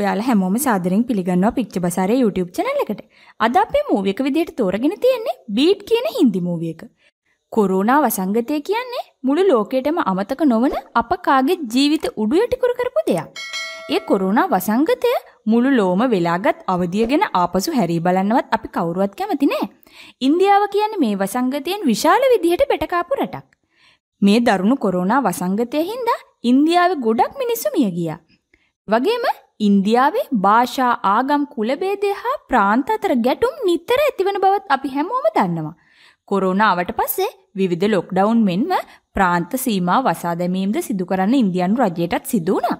ඔයාලා හැමෝම සාදරෙන් පිළිගන්නවා පිච්ච බසාරේ YouTube channel එකට. අද අපේ මූවි එක විදිහට තෝරගෙන තියෙන්නේ බීට් කියන හින්දි මූවි එක. කොරෝනා වසංගතය කියන්නේ මුළු ලෝකයටම අමතක නොවන අප කාගේ ජීවිත උඩු යටිකුර කරපු දෙයක්. ඒ කොරෝනා වසංගතය මුළු ලෝම වෙලාගත් අවධිය ගැන ආපසු හැරී බලන්නවත් අපි කවුරුවත් කැමති නෑ. ඉන්දියාව කියන්නේ මේ වසංගතයෙන් විශාල විදිහට බෙටකාපු රටක්. මේ දරුණු කොරෝනා වසංගතය හින්දා ඉන්දියාවේ ගොඩක් මිනිස්සු මිය ගියා. වගේම ඉන්දියාවේ භාෂා ආගම් කුලභේදය හා ප්‍රාන්ත අතර ගැටුම් නිතර ඇතිවන බවත් අපි හැමෝම දන්නවා. කොරෝනාවට පස්සේ විවිධ ලොක්ඩවුන් මෙන්ම ප්‍රාන්ත සීමා වසා දැමීමද සිදු කරන්න ඉන්දියානු රජයටත් සිදු වුණා.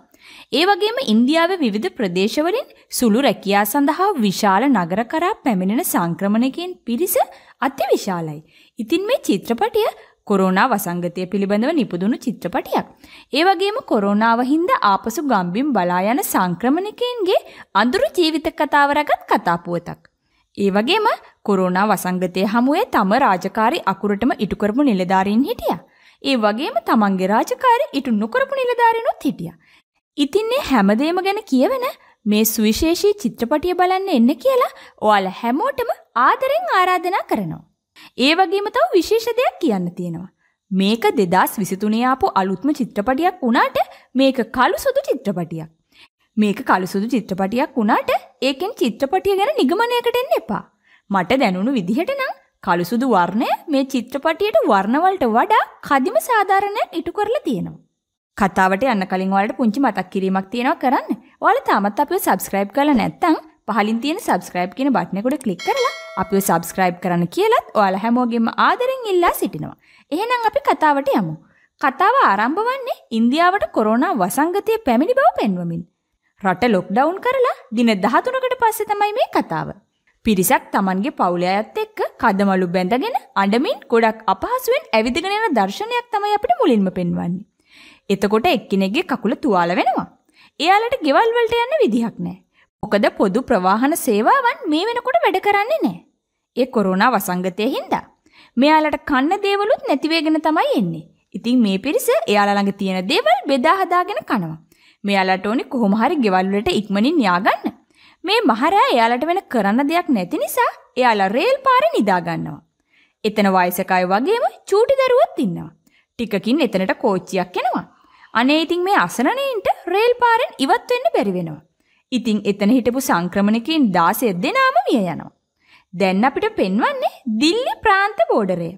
ඒ වගේම ඉන්දියාවේ විවිධ ප්‍රදේශවලින් සුළු රැකියා සඳහා විශාල නගර කරා පැමිණෙන සංක්‍රමණයකින් පිරිස අතිවිශාලයි. ඉතින් මේ චිත්‍රපටය කොරෝනා වසංගතය පිළිබඳව නිපුදුණු චිත්‍රපටයක්. ඒ වගේම කොරෝනාව හින්දා ආපසු ගම්බිම් බලා යන සංක්‍රමණිකයන්ගේ අඳුරු ජීවිත කතාව රැගත් කතාපුවතක්. ඒ වගේම කොරෝනා වසංගතය හමුවේ තම රාජකාරි අකුරටම ඉටු කරපු නිලධාරීන් හිටියා. ඒ වගේම තමන්ගේ රාජකාරි ඉටු නොකරපු නිලධාරීනුත් හිටියා. ඉතින් මේ හැමදේම ගැන කියවෙන මේ සුවිශේෂී චිත්‍රපටිය බලන්න එන්න කියලා ඔයාලා හැමෝටම ආදරෙන් ආරාධනා කරනවා. ඒ වගේම තව විශේෂ දෙයක් කියන්න තියෙනවා. මේක දෙදස් විසිතුනේ ආපු අලුත්ම චිත්‍රපටියක් වුණාට මේක කළු සුදු චිත්‍රපටියක්. මේක කළු සුදු චිත්‍රපටියක් වුණාට ඒකෙන් චිත්‍රපටිය ගැන නිගමනයකට එන්න එපා. මට දැනුණු විදිහට නම් කළු සුදු වර්ණය මේ චිත්‍රපටියට වර්ණවලට වඩා කදිම සාධාරණයක් ඉටු කරලා තියෙනවා. කතාවට යන්න කලින් ඔයාලට පුංචි මතක් කිරීමක් තියෙනවා කරන්න. ඔයාලා තාමත් අපිව subscribe කරලා නැත්නම් පහලින් තියෙන සබස්ක්‍රයිබ් කියන බට්නකොට කලික් කරලා අපිව සබස්ක්‍රයිබ් කරන්න කියලත් ඔයාල හැමෝගෙම ආදරෙන් ඉල්ලා සිටිනවා. එහෙනම් අපි කතාවට යමු. කතාව ආරම්භ වන්නේ ඉන්දියාවට කොරෝනා වසංගතය පැමිණි බව පෙන්වමින්. රට ලොක්ඩවුන් කරලා දින 13කට පස්සේ තමයි මේ කතාව. පිරිසක් තමන්ගේ පවුලේ අයත් එක්ක කදමලු බැඳගෙන අඩමින් ගොඩක් අපහසුවෙන් ඇවිදගෙන යන දර්ශනයක් තමයි අපිට මුලින්ම පෙන්වන්නේ. එතකොට එක්කෙනෙක්ගේ කකුල තුවාල වෙනවා. එයාලට ගෙවල් වලට යන්න විදිහක් නැහැ. මොකද පොදු ප්‍රවාහන සේවාවන් මේ වෙනකොට වැඩ කරන්නේ නෑ. ඒ කොරෝනා වසංගතය හින්දා. මෙයාලට කන්න දේවලුත් නැතිවේගෙන තමයි එන්නේ. ඉතින් මේ පිරිස එයාලා ළඟ තියෙන දේවල් බෙදා හදාගෙන කනවා. මෙයාලට ඕනේ කොහොම හරි ගෙවල් වලට ඉක්මනින් න්යාගන්න. මේ මහරයා එයාලට වෙන කරන්න දෙයක් නැති නිසා එයාලා රේල් පාරේ නිදා ගන්නවා. එතන වයසක අය වගේම චූටි දරුවොත් ඉන්නවා. ටිකකින් එතනට කෝච්චියක් එනවා. අනේ ඉතින් මේ අසරණයින්ට රේල් පාරෙන් ඉවත් වෙන්න බැරි වෙනවා. ඉතින් එතන හිටපු සංක්‍රමණිකයින් 16 දෙනාම මිය යනවා. දැන් අපිට පෙන්වන්නේ දිල්ලි ප්‍රාන්ත බෝඩරය.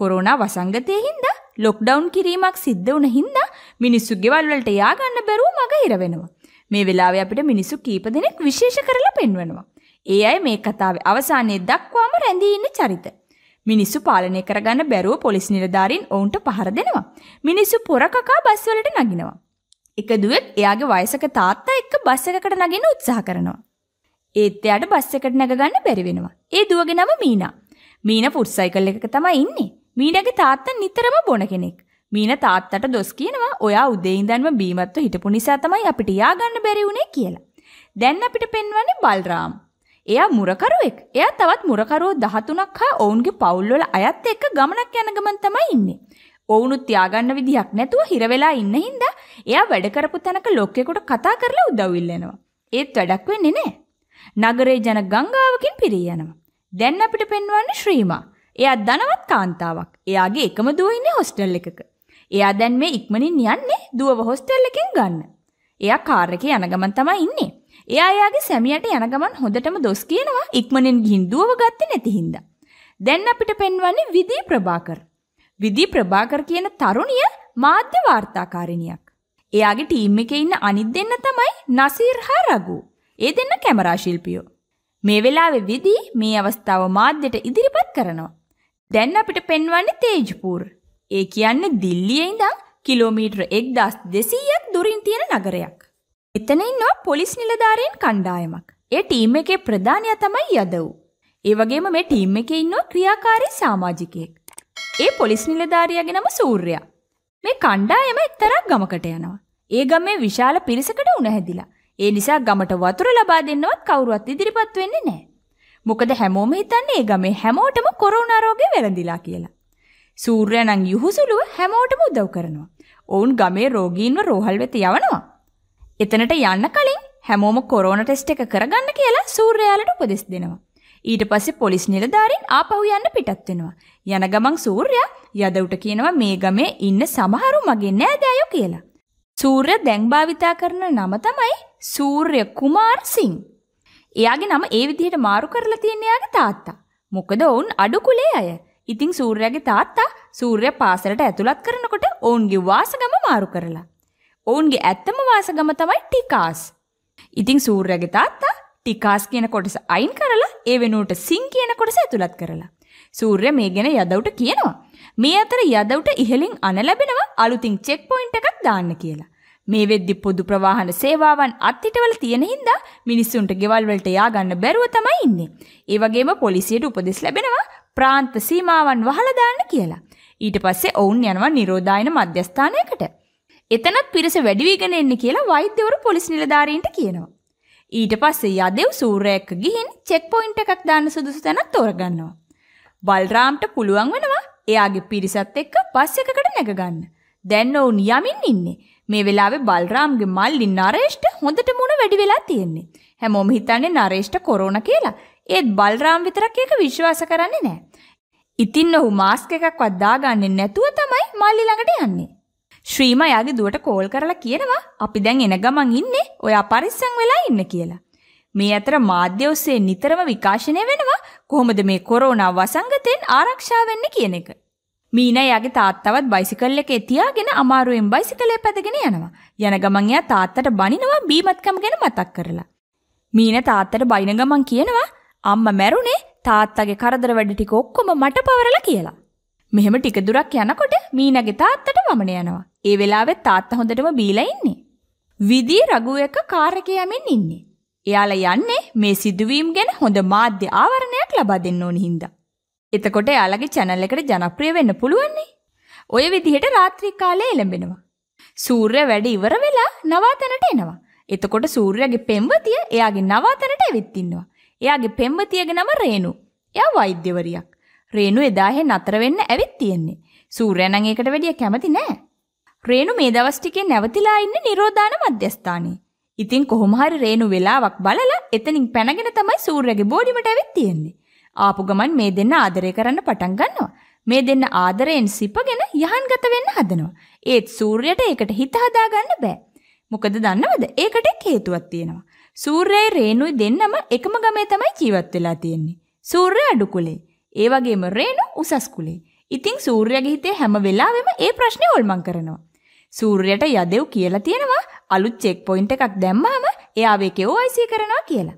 කොරෝනා වසංගතයේ හින්දා ලොක්ඩවුන් කිරීමක් සිද්ධ වුණ හින්දා මිනිස්සු ගෙවල් වලට යා ගන්න බැරුව මග ඉර වෙනවා. මේ වෙලාවේ අපිට මිනිස්සු කීප දෙනෙක් විශේෂ කරලා පෙන්වනවා. ඒ අය මේ කතාවේ අවසානයේ දක්වාම රැඳී ඉන්න චරිත. මිනිස්සු පාලනය කරගන්න බැරුව පොලිස් නිලධාරීන් ඔවුන්ට පහර දෙනවා. මිනිස්සු පොර කකා බස් වලට නගිනවා. එක දුවෙක් එයාගේ වයසක තාත්තා එක්ක බස් එකකට නගින්න උත්සාහ කරනවා. ඒත් එයාට බස් එකට නැගගන්න බැරි වෙනවා. ඒ දුවගේ නම මීනා. මීනා ෆුඩ් සයිකල් එකක තමයි ඉන්නේ. මීනාගේ තාත්තා නිතරම බොන කෙනෙක්. මීනා තාත්තට දොස් කියනවා ඔයා උදේ ඉඳන්ම බීමත්ව හිටපු නිසා තමයි අපිට යාගන්න බැරි වුණේ කියලා. දැන් අපිට පෙන්වන්නේ බල්රාම්. එයා මුරකරුවෙක්. එයා තවත් මුරකරුවෝ 13ක් හා ඔවුන්ගේ පවුල්වල අයත් එක්ක ගමනක් යන ගමන් තමයි ඉන්නේ. ඔවුනුත් තියාගන්න විදිහක් නැතුව හිර වෙලා ඉන්න හින්දා එයා වැඩ කරපු තැනක ලොක්කෙකුට කතා කරලා උදව් ඉල්ලනවා. ඒත් වැඩක් වෙන්නේ නැහැ. නගරේ ජන ගංගාවකින් පිරී යනවා. දැන් අපිට පෙන්වන්නේ ශ්‍රීමා. එයා ධනවත් කාන්තාවක්. එයාගේ එකම දුව ඉන්නේ හොස්ටල් එකක. එයා දැන් මේ ඉක්මනින් යන්නේ දුවව හොස්ටල් එකෙන් ගන්න. එයා කාර් එකේ යන ගමන් තමයි ඉන්නේ. එයා එයාගේ සැමියාට යන ගමන් හොඳටම දොස් කියනවා ඉක්මනින් ගිහින් දුවව ගත්තේ නැති හින්දා. දැන් අපිට පෙන්වන්නේ විදී ප්‍රභාකර්. විදි ප්‍රභාකර කියන තරුණිය මාධ්‍ය වාර්තාකාරිනියක්. එයාගේ ටීම් එකේ ඉන්න අනිත් දෙන්න තමයි නසීර් හා රඝු. ඒ දෙන්න කැමරා ශිල්පියෝ. මේ වෙලාවේ විදි මේ අවස්ථාව මාධ්‍යට ඉදිරිපත් කරනවා. දැන් අපිට පෙන්වන්නේ තේජ්පූර්. ඒ කියන්නේ දිල්ලියේ ඉඳන් කිලෝමීටර් 1200ක් දුරින් තියෙන නගරයක්. එතන ඉන්නවා පොලිස් නිලධාරීන් කණ්ඩායමක්. ඒ ටීම් එකේ ප්‍රධානියා තමයි යදව්. ඒ වගේම මේ ටීම් එකේ ඉන්නවා ක්‍රියාකාරී සමාජිකයෙක්. ඒ පොලිස් නිලධාරියගේ නම සූර්යා. මේ කණ්ඩායම එක්තරා ගමකට යනවා. ඒ ගමේ විශාල පිරිසකට උණ හැදිලා. ඒ නිසා ගමට වතුර ලබා දෙන්නවත් කවුරුවත් ඉදිරිපත් වෙන්නේ නැහැ. මොකද හැමෝම හිතන්නේ ඒ ගමේ හැමෝටම කොරෝනා රෝගේ වැළඳිලා කියලා. සූර්යා නම් යහුසුලුව හැමෝටම උදව් කරනවා. ඔවුන් ගමේ රෝගීන්ව රෝහල් වෙත යවනවා. එතනට යන්න කලින් හැමෝම කොරෝනා ටෙස්ට් එක කරගන්න කියලා සූර්යාලට උපදෙස් දෙනවා. ඊට පස්සේ පොලිස් නිලධාරීන් ආපහු යන්න පිටත් වෙනවා. යන ගමන් සූර්යා යදවුට කියනවා මේ ගමේ ඉන්න සමහරු මගේ නෑදෑයෝ කියලා. සූර්ය දැන් භාවිතා කරන නම තමයි සූර්ය කුමාර් සිං. එයාගේ නම ඒ විදිහට මාරු කරලා තියෙන එයාගේ තාත්තා. මොකද ඔවුන් අඩු කුලේ අය. ඉතින් සූර්යාගේ තාත්තා සූර්ය පාසලට ඇතුළත් කරනකොට ඔවුන්ගේ වාසගම මාරු කරලා. ඔවුන්ගේ ඇත්තම වාසගම තමයි ටිකාස්. ඉතින් සූර්යාගේ තාත්තා ටිකාස් කියන කොටස අයින් කරලා ඒ වෙනුවට සිං කියන කොටස ඇතුළත් කරලා. සූර්ය මේ ගැන යදවුට කියනවා. මේ අතර යදවුට ඉහලින් අන ලැබෙනවා අලුතින් චෙක් පොයින්ට් එකක් දාන්න කියලා. මේ වෙද්දි පොදු ප්‍රවාහන සේවාවන් අත්හිටවල තියෙන හින්දා මිනිස්සුන්ට ගෙවල් වලට යා ගන්න බැරුව තමයි ඉන්නේ. ඒ වගේම පොලිසියට උපදෙස් ලැබෙනවා ප්‍රාන්ත සීමාවන් වහලා දාන්න කියලා. ඊට පස්සේ ඔවුන් යනවා නිරෝධායන මධ්‍යස්ථානයකට. එතනත් පිරිස වැඩි වීගෙන එන්න කියලා වෛද්‍යවරු පොලිස් නිලධාරීන්ට කියනවා. ඊට පස්සේ යදෙව් සූර්යයක ගිහින් චෙක් පොයින්ට් එකක් දාන්න සුදුසු තැනක් තෝරගන්නවා. බල්රාම්ට පුළුවන් වෙනවා එයාගේ පිරිසත් එක්ක බස් එකකට නැගගන්න. දැන් ඔවුන් යමින් ඉන්නේ. මේ වෙලාවේ බල්රාම්ගේ මල්ලි නරේෂ්ට හොඳට මුණ වැඩි වෙලා තියෙන්නේ. හැමෝම හිතන්නේ නරේෂ්ට කොරෝනා කියලා. ඒත් බල්රාම් විතරක් ඒක විශ්වාස කරන්නේ නැහැ. ඉතින් ඔහු මාස්ක් එකක්වත් දාගන්නේ නැතුව තමයි මල්ලි ළඟට යන්නේ. ශ්‍රීම යාගේ දුවට කෝල් කරලා කියනවා අපි දැන් එන ගමන් ඉන්නේ ඔයා පරිස්සම් වෙලා ඉන්න කියලා. මේ අතර මාධ්‍ය ඔස්සේ නිතරම විකාශනය වෙනවා කොහොමද මේ කොරෝනා වසංගතයෙන් ආරක්ෂා වෙන්නේ කියන එක. මීනා යාගේ තාත්තවත් බයිසිකල් එකේ තියාගෙන අමාරුවෙන් බයිසිකලේ පැදගෙන යනවා. යන ගමන් එයා තාත්තට බනිනවා බීමත්කම ගැන මතක් කරලා. මීන තාත්තට බයින ගමන් කියනවා අම්මා මැරුණේ තාත්තගේ කරදර වැඩ ටික ඔක්කොම මට පවරලා කියලා. මෙහෙම ටික දුරක් යනකොට මීනගේ තාත්තට වමන යනවා. ඒ වෙලාවෙත් තාත්තා හොඳටම බීලා ඉන්නේ. විදී රඝු එක කාර් එකේ යමින් ඉන්නේ. එයාලා යන්නේ මේ සිදුවීම් ගැන හොඳ මාධ්‍ය ආවරණයක් ලබා දෙන්න ඕනි හින්දා. එතකොට එයාලගේ channel එකට ජනප්‍රිය වෙන්න පුළුවන් ඔය විදිහට රාත්‍රී කාලේ එළඹෙනවා. සූර්ය වැඩ ඉවර වෙලා නවාතැනට එනවා. එතකොට සූර්යගේ පෙම්වතිය එයාගේ නවාතැනට ඇවිත් ඉන්නවා. එයාගේ පෙම්වතියගේ නම රේනු. එයා වෛද්‍යවරියක්. රේනු එදා හෙන් නතර වෙන්න ඇවිත් තියෙන්නේ. සූර්යා නම් ඒකට වැඩිය කැමති නෑ. රේණු මේ දවස් ටිකේ නැවතිලා ඉන්නේ නිරෝධාන මධ්‍යස්ථානයේ. ඉතින් කොහොම හරි රේණු වෙලාවක් බලලා එතනින් පැනගෙන තමයි සූර්යගේ බෝඩිමට ඇවිත් තියෙන්නේ. ආපු ගමන් මේ දෙන්න ආදරය කරන්න පටන් ගන්නවා. මේ දෙන්න ආදරයෙන් සිපගෙන යහන්ගත වෙන්න හදනවා. ඒත් සූර්යයට ඒකට හිත හදාගන්න බෑ. මොකද දන්නවද? ඒකට හේතුවක් තියෙනවා. සූර්යයයි රේණුයි දෙන්නම එකම ගමේ තමයි ජීවත් වෙලා තියෙන්නේ. සූර්ය අඩු කුලේ. ඒ වගේම රේණු උසස් කුලේ. ඉතින් සූර්යගේ හිතේ හැම වෙලාවෙම ඒ ප්‍රශ්නේ ඕල්මන් කරනවා. සූර්යට යදෙව් කියලා තියෙනවා අලුත් චෙක් පොයින්ට් එකක් දැම්මාම එයාවේ KYC කරනවා කියලා.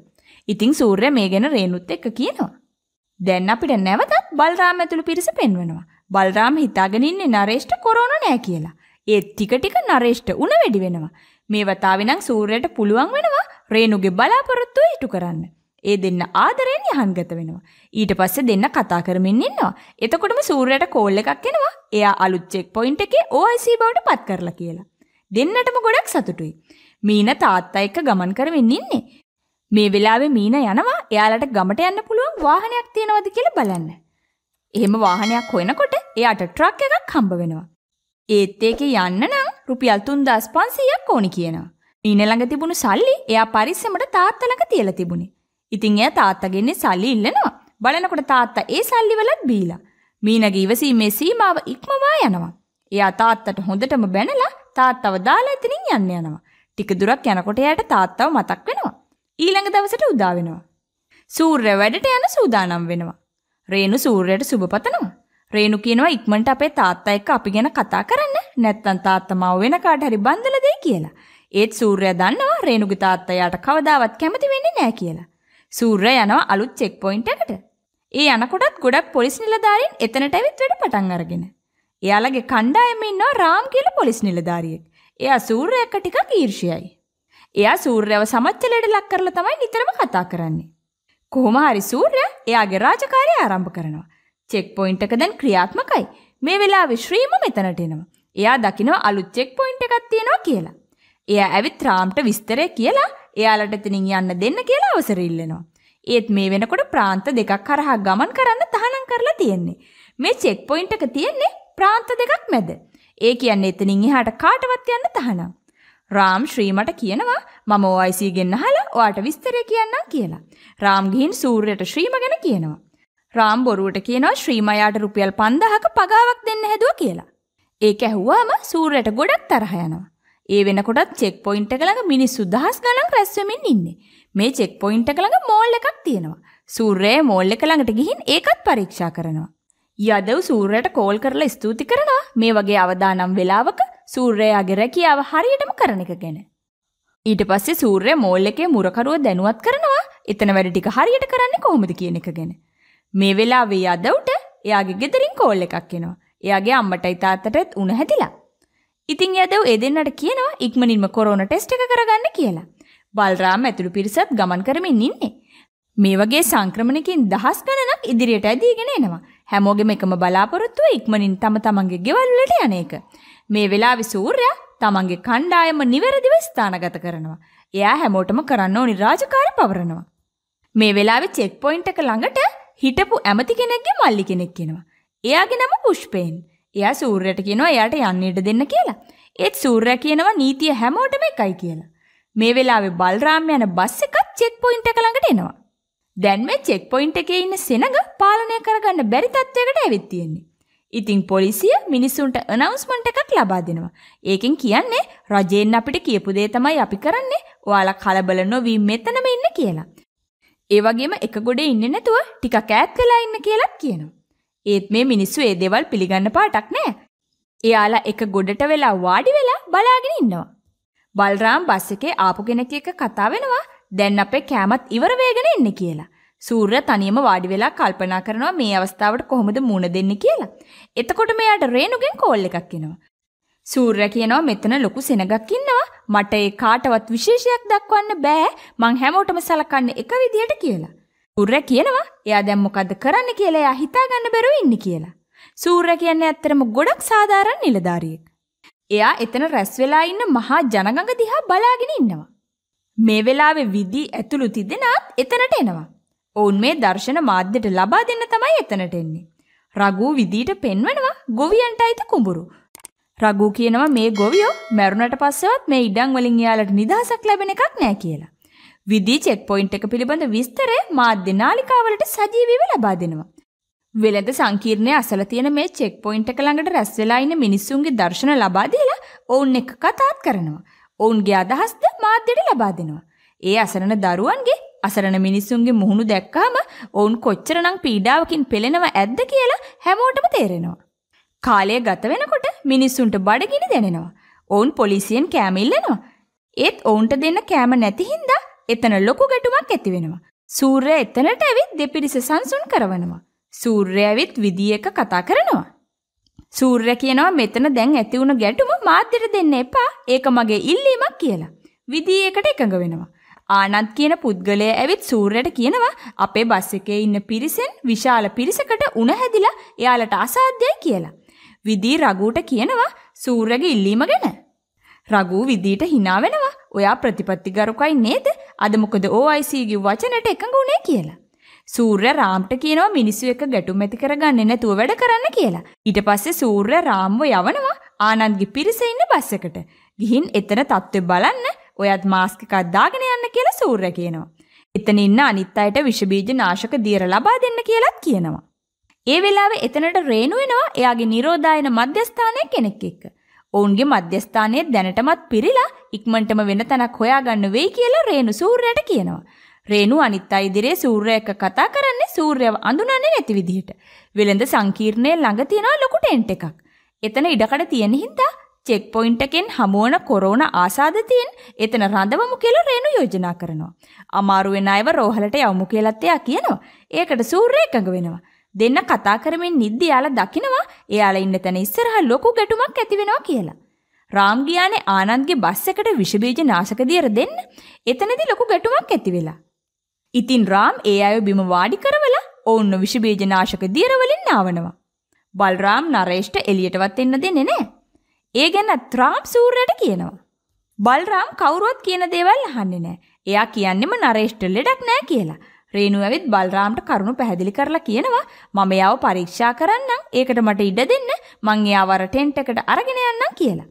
ඉතින් සූර්ය මේ ගැන රේණුත් එක්ක කියනවා. දැන් අපිට නැවතත් බල්රාම් ඇතුළු පිරිස පෙන්වනවා. බල්රාම් හිතාගෙන ඉන්නේ නරේෂ්ට කොරෝනා නෑ කියලා. ඒ ටික ටික නරේෂ්ට උණ වැඩි වෙනවා. මේ වතාවේ නම් සූර්යට පුළුවන් වෙනවා රේණුගේ බලාපොරොත්තු ඉටු කරන්න. ඒ දෙන්න ආදරෙන් යහන්ගත වෙනවා. ඊට පස්සේ දෙන්න කතා කරමින් ඉන්නවා. එතකොටම සූර්යයට කෝල් එකක් එනවා. එයා අලුත් චෙක් පොයින්ට් එකේ OIC බවට පත් කරලා කියලා. දෙන්නටම ගොඩක් සතුටුයි. මීන තාත්තා එක්ක ගමන් කරමින් ඉන්නේ. මේ වෙලාවේ මීන යනවා එයාලට ගමට යන්න පුළුවන් වාහනයක් තියෙනවද කියලා බලන්න. එහෙම වාහනයක් හොයනකොට එයාට ට්‍රක් එකක් හම්බ වෙනවා. ඒත් ඒකේ යන්න නම් රුපියල් 3500ක් ඕනි කියනවා. මීන ළඟ තිබුණු සල්ලි එයා පරිස්සමට තාත්තා ළඟ තියලා තිබුණේ. ඉතින් එයා තාත්තගෙන්නේ සල්ලි ඉල්ලනවා. බලනකොට තාත්තා ඒ සල්ලිවලත් බීලා. මීනගේ ඉවසීමේ සීමාව ඉක්මවා යනවා. එයා තාත්තට හොඳටම බැනලා තාත්තව දාලා එතනින් යන්න යනවා. ටික දුරක් යනකොට එයාට තාත්තව මතක් වෙනවා. ඊළඟ දවසට උදා වෙනවා. සූර්‍ය වැඩට යන සූදානම් වෙනවා. රේණු සූර්යයට සුබ පතනවා. රේණු කියනවා ඉක්මනට අපේ තාත්තා එක්ක අපි ගැන කතා කරන්න. නැත්තම් තාත්තා මාව වෙන කාට හරි බන්දලා දෙයි කියලා. ඒත් සූර්යයා දන්නවා රේණුගේ තාත්තා යාට කවදාවත් කැමති වෙන්නේ නැහැ කියලා. සූර්යයා යනවා අලුත් චෙක් පොයින්ට් එකට. ඒ යනකොටත් ගොඩක් පොලිස් නිලධාරීන් එතනට ඇවිත් වැඩ පටන් අරගෙන. එයාලගේ කණ්ඩායම ඉන්නවා රාම් කියලා පොලිස් නිලධාරියෙක්. එයා සූර්යයක ටිකක් ඊර්ෂ්‍යයි. එයා සූර්යව සමච්චලයට ලක් කරලා තමයි නිතරම කතා කරන්නේ. කොහොම හරි සූර්යා එයාගේ රාජකාරිය ආරම්භ කරනවා. චෙක් පොයින්ට් එක දැන් ක්‍රියාත්මකයි. මේ වෙලාවේ ශ්‍රීම මෙතනට එනවා. එයා දකිනවා අලුත් චෙක් පොයින්ට් එකක් තියෙනවා කියලා. එයා ඇවිත් රාම්ට විස්තරය කියලා එයාලට එතනින් යන්න දෙන්න කියලා අවසර ඉල්ලනවා. ඒත් මේ වෙනකොට ප්‍රාන්ත දෙකක් කරහා ගමන් කරන්න තහනම් කරලා තියෙන්නේ. මේ චෙක් පොයින්ට් එක තියෙන්නේ ප්‍රාන්ත දෙකක් මැද. ඒ කියන්නේ එතනින් එහාට කාටවත් යන්න තහනම්. රාම් ශ්‍රීමට කියනවා මම OIC ගෙන් අහලා ඔයාට විස්තරය කියන්නම් කියලා. රාම් ගිහින් සූර්යට ශ්‍රීම ගැන කියනවා. රාම් බොරුවට කියනවා ශ්‍රීමයාට රුපියල් 5000ක පගාවක් දෙන්න හැදුවා කියලා. ඒක ඇහුවාම සූර්යට ගොඩක් තරහ යනවා. ඒ වෙනකොටත් චෙක් පොයින්ට් එක ළඟ මිනිස්සු දහස් ගණන් රැස් වෙමින් ඉන්නේ. මේ චෙක් පොයින්ට් එක ළඟ මෝල් එකක් තියෙනවා. සූර්යය මෝල් එක ළඟට ගිහින් ඒකත් පරීක්ෂා කරනවා. යදව් සූර්යයට කෝල් කරලා ස්තුති කරනවා මේ වගේ අවදානම් වෙලාවක සූර්යයාගේ රැකියාව හරියටම කරන එක ගැන. ඊට පස්සේ සූර්යය මෝල් එකේ මුරකරුව දැනුවත් කරනවා එතන වැඩ ටික හරියට කරන්නේ කොහොමද කියන එක ගැන. මේ වෙලාවේ යදව්ට එයාගේ ගෙදරින් කෝල් එකක් එනවා. එයාගේ අම්මටයි තාත්තටත් උණ හැදිලා. ඉතින් යදව් ඒ දෙන්නට කියනවා ඉක්මනින්ම කොරෝනා ටෙස්ට් එක කරගන්න කියලා. බල්රාම ඇතුළු පිරිසත් ගමන් කරමින් ඉන්නේ. මේ වගේ සංක්‍රමණකින් දහස් ගණනක් ඉදිරියට ඇදීගෙන එනවා. හැමෝගෙම එකම බලාපොරොත්තුව ඉක්මනින් තම තමන්ගේ ගෙවල් වලට යන එක. මේ වෙලාවේ සූර්යා තමන්ගේ කණ්ඩායම නිවැරදිව ස්ථානගත කරනවා. එයා හැමෝටම කරන්න ඕනි රාජකාරි පවරනවා. මේ වෙලාවේ චෙක් පොයින්ට් එක ළඟට හිටපු ඇමති කෙනෙක්ගේ මල්ලි කෙනෙක් එනවා. එයාගේ නම පුෂ්පේන්. එයා සූර්යට කියනවා එයාට යන්න ඉඩ දෙන්න කියලා. ඒත් සූර්යා කියනවා නීතිය හැමෝටම එකයි කියලා. මේ වෙලාවේ බල්රාම් යන බස් එකත් චෙක් පොයින්ට් එක ළඟට එනවා. දැන් මේ චෙක් පොයින්ට් එකේ ඉන්න සෙනඟ පාලනය කරගන්න බැරි තත්ත්වයකට ඇවිත් තියෙන්නේ. ඉතින් පොලිසිය මිනිස්සුන්ට අනවුන්ස්මන්ට් එකක් ලබා දෙනවා. ඒකෙන් කියන්නේ රජයෙන් අපිට කියපු දේ තමයි අපි කරන්නේ. ඔයාලා කලබල නොවී මෙතනම ඉන්න කියලා. ඒ වගේම එක ගොඩේ ඉන්නේ නැතුව ටිකක් ඈත් වෙලා ඉන්න කියලාත් කියනවා. ඒත් මේ මිනිස්සු ඒ දේවල් පිළිගන්න පාටක් නෑ. එයාලා එක ගොඩට වෙලා වාඩි වෙලා බලාගෙන ඉන්නවා. බල්රාම් බස් එකේ ආපු කෙනෙක් එක්ක කතා වෙනවා දැන් අපේ කෑමත් ඉවර වෙගෙන එන්නේ කියලා. සූර්ය තනියම වාඩි වෙලා කල්පනා කරනවා මේ අවස්ථාවට කොහොමද මුණ දෙන්නේ කියලා. එතකොට මෙයාට රේණුගෙන් කෝල් එකක් එනවා. සූර්ය කියනවා මෙතන ලොකු සෙනගක් ඉන්නවා මට ඒ කාටවත් විශේෂයක් දක්වන්න බෑ මං හැමෝටම සලකන්නේ එක විදියට කියලා. සූර්ය කියනවා එයා දැන් මොකද්ද කරන්න කියලා එයා හිතාගන්න බැරුව ඉන්නේ කියලා. සූර්ය කියන්නේ ඇත්තටම ගොඩක් සාධාරණ නිලධාරියෙක්. එයා එතන රැස් වෙලා ඉන්න මහා ජනගඟ දිහා බලාගෙන ඉන්නවා. මේ වෙලාවේ විදි ඇතුළු තිදෙනාත් එතනට එනවා. ඔවුන් මේ දර්ශන මාධ්‍යට ලබා දෙන්න තමයි එතනට එන්නේ. රඝු විදියට පෙන්වනවා ගොවියන්ට අයිති කුඹුරු. රඝු කියනවා මේ ගොවියෝ මැරුණට පස්සෙවත් මේ ඉඩම් වලින් එයාලට නිදහසක් ලැබෙන එකක් නෑ කියලා. විදි චෙක් පොයින්ට් එක පිළිබඳ විස්තරය මාධ්‍ය නාලිකාවලට සජීවීව ලබා දෙනවා. වෙළඳ සංකීර්ණය අසල තියෙන මේ චෙක් පොයින්ට් එක ළඟට රැස් වෙලා ඉන්න මිනිස්සුන්ගේ දර්ශන ලබා දීලා ඔවුන් එක්ක කතාත් කරනවා. ඔවුන්ගේ අදහස්ද මාධ්‍යට ලබා දෙනවා. ඒ අසරණ දරුවන්ගේ අසරණ මිනිස්සුන්ගේ මුහුණු දැක්කාම ඔවුන් කොච්චරනම් පීඩාවකින් පෙළෙනවා ඇද්ද කියලා හැමෝටම තේරෙනවා. කාලය ගත වෙනකොට මිනිස්සුන්ට බඩගිනි දැනෙනවා. ඔවුන් පොලිසියෙන් කෑම ඉල්ලනවා. ඒත් ඔවුන්ට දෙන්න කෑම නැති හින්දා එතන ලොකු ගැටුමක් ඇති වෙනවා. සූර්යයා එතනට ඇවිත් දෙපිරිස සංසුන් කරවනවා. සූර්යයවිත් විදි එක කතා කරනවා. සූර්ය කියනවා මෙතන දැන් ඇති වුණ ගැටුම මාධ්‍යට දෙන්න එපා. ඒක මගේ ඉල්ලීමක් කියලා. විදියේකට එකඟ වෙනවා. ආනන්ත් කියන පුද්ගලයා ඇවිත් සූර්යට කියනවා අපේ බස් එකේ ඉන්න පිරිසෙන් විශාල පිරිසකට උණ හැදිලා එයාලට අසාධ්‍යයි කියලා. විදී රගුට කියනවා සූර්යගේ ඉල්ලීම ගැන. රගු විදීට hina වෙනවා. ඔයා ප්‍රතිපත්තිගරුකයි නේද? අද මොකද OIC ගේ වචනට එකඟ වුණේ කියලා. සූර්ය රාම්ට කියනවා මිනිස්සු එක්ක ගැටුම් ඇති කරගන්නේ නැතුව වැඩ කරන්න කියලා. ඊට පස්සේ සූර්ය රාම්ව යවනවා ආනන්දගේ පිරිස ඉන්න බස් එකට. ගිහින් එතන තත්ත්වය බලන්න ඔයත් මාස්ක් එකක් දාගෙන යන්න කියලා සූර්ය කියනවා. එතන ඉන්න අනිත් අයට විෂබීජ නාශක දියර ලබා දෙන්න කියලත් කියනවා. ඒ වෙලාවේ එතනට රේණු වෙනවා එයාගේ නිරෝධායන මධ්‍යස්ථානයේ කෙනෙක් එක්ක. ඔවුන්ගේ මධ්‍යස්ථානයේ දැනටමත් පිරিলা ඉක්මනටම වෙන තැනක් හොයාගන්න වෙයි කියලා රේණු සූර්යයට කියනවා. රේණු අනිත් අයිදිරේ සූර්ය එක කතා කරන්නේ සූර්යව අඳුනන්නේ නැති විදිහට. වෙළඳ සංකීර්ණයේ ළඟ තියෙන ලොකු ටෙන්ට් එකක්. එතන ඉඩකඩ තියෙන හින්දා චෙක් පොයින්ට් එකෙන් හමුවන කොරෝනා ආසාදිතයින් එතන රඳවමු කියලා රේණු යෝජනා කරනවා. අමාරු වෙන අයව රෝහලට යවමු කියලාත් එයා කියනවා. ඒකට සූර්ය එකඟ වෙනවා. දෙන්න කතා කරමින් නිද්දි යාලා දකිනවා එයාලා ඉන්න තැන ඉස්සරහ ලොකු ගැටුමක් ඇති වෙනවා කියලා. රාම් ගියානේ ආනන්දගේ බස් එකට විෂබීජ නාශක දියර දෙන්න. එතනදී ලොකු ගැටුමක් ඇති වෙලා. ඉතින් රාම් ඒ අය බිම වාඩි කරවලා ඔවුන්ව විෂබීජ නාශක දියරවලින් නාවනවා. බල්රාම් නරේෂ්ට එළියටවත් එන්න දෙන්නේ නැහැ. ඒ ගැනත් රාම් සූර්යට කියනවා. බල්රාම් කවුරුවත් කියන දේවල් අහන්නේ නැහැ. එයා කියන්නෙම නරේෂ්ට ලෙඩක් නැහැ කියලා. රේණු ඇවිත් බල්රාම්ට කරුණු පැහැදිලි කරලා කියනවා මම යාව පරීක්ෂා කරන්නම්. ඒකට මට ඉඩ දෙන්න. මං එයාව අර ටෙන්ට් එකට අරගෙන යන්නම් කියලා.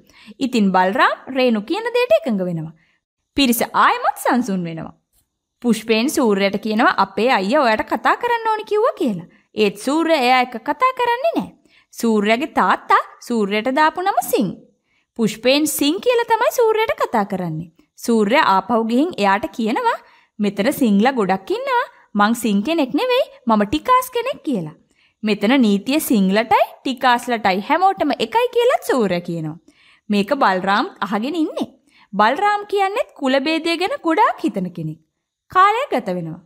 ඉතින් බල්රාම් රේණු කියන දෙයට එකඟ වෙනවා. පිරිස ආයමත් සංසුන් වෙනවා. පුෂ්පෙන් සූර්යට කියනවා අපේ අයියා ඔයාට කතා කරන්න ඕනි කිව්වා කියලා. ඒත් සූර්ය එයා එක කතා කරන්නේ නැහැ. සූර්යගේ තාත්තා සූර්යට දාපු නම සිං. පුෂ්පෙන් සිං කියලා තමයි සූර්යට කතා කරන්නේ. සූර්ය ආපහු ගිහින් එයාට කියනවා මෙතන සිංලා ගොඩක් ඉන්නවා. මං සිං කෙනෙක් නෙවෙයි මම ටිකාස් කෙනෙක් කියලා. මෙතන නීතිය සිංලටයි ටිකාස්ලටයි හැමෝටම එකයි කියලා සූර්ය කියනවා. මේක බල්රාම් අහගෙන ඉන්නේ. බල්රාම් කියන්නේ කුලභේදය ගැන ගොඩාක් හිතන කෙනෙක්. කාලය ගත වෙනවා.